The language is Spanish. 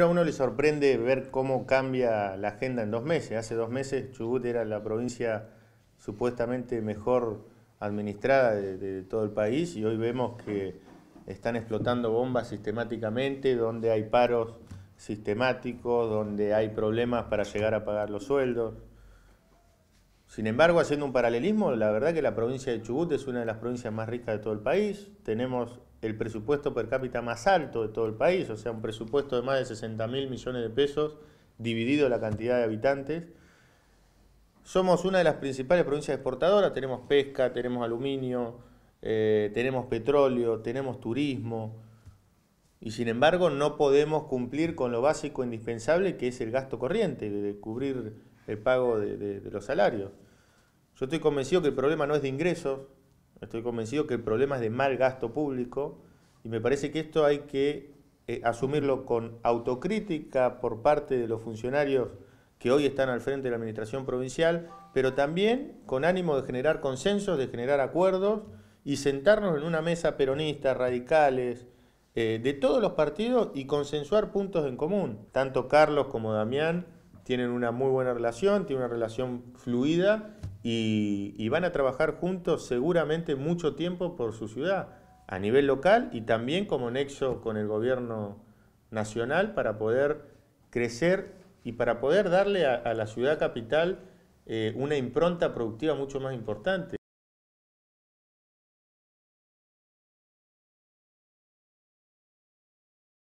A uno le sorprende ver cómo cambia la agenda en dos meses. Hace dos meses Chubut era la provincia supuestamente mejor administrada de, todo el país y hoy vemos que están explotando bombas sistemáticamente, donde hay paros sistemáticos, donde hay problemas para llegar a pagar los sueldos. Sin embargo, haciendo un paralelismo, la verdad que la provincia de Chubut es una de las provincias más ricas de todo el país. Tenemos el presupuesto per cápita más alto de todo el país, o sea, un presupuesto de más de 60 mil millones de pesos dividido la cantidad de habitantes. Somos una de las principales provincias exportadoras, tenemos pesca, tenemos aluminio, eh, tenemos petróleo, tenemos turismo, y sin embargo no podemos cumplir con lo básico indispensable que es el gasto corriente, de cubrir el pago de los salarios. Yo estoy convencido que el problema no es de ingresos, Estoy convencido que el problema es de mal gasto público y me parece que esto hay que eh, asumirlo con autocrítica por parte de los funcionarios que hoy están al frente de la administración provincial, pero también con ánimo de generar consensos, de generar acuerdos y sentarnos en una mesa peronista, radicales, eh, de todos los partidos y consensuar puntos en común. Tanto Carlos como Damián tienen una muy buena relación, tienen una relación fluida y, van a trabajar juntos seguramente mucho tiempo por su ciudad, a nivel local y también como nexo con el gobierno nacional para poder crecer y para poder darle a, la ciudad capital eh, una impronta productiva mucho más importante.